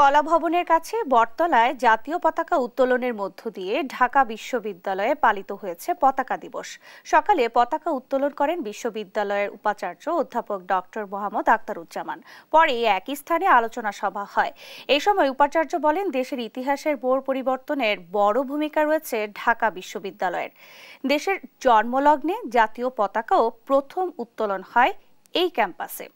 কলা ভবনের কাছে বটতলায় জাতীয় পতাকা উত্তোলনের মধ্য দিয়ে ঢাকা বিশ্ববিদ্যালয়ে পালিত হয়েছে পতাকা দিবস সকালে পতাকা উত্তোলন করেন বিশ্ববিদ্যালয়ের উপাচার্য অধ্যাপক ডক্টর মোহাম্মদ আক্তারুজ্জামান পরে একই স্থানে আলোচনা সভা হয় এই সময় উপাচার্য বলেন দেশের ইতিহাসের বোর পরিবর্তনের বড় ভূমিকা রয়েছে ঢাকা বিশ্ববিদ্যালয়ের দেশের জন্মলগ্নে জাতীয় পতাকাও প্রথম উত্তোলন হয় এই ক্যাম্পাসে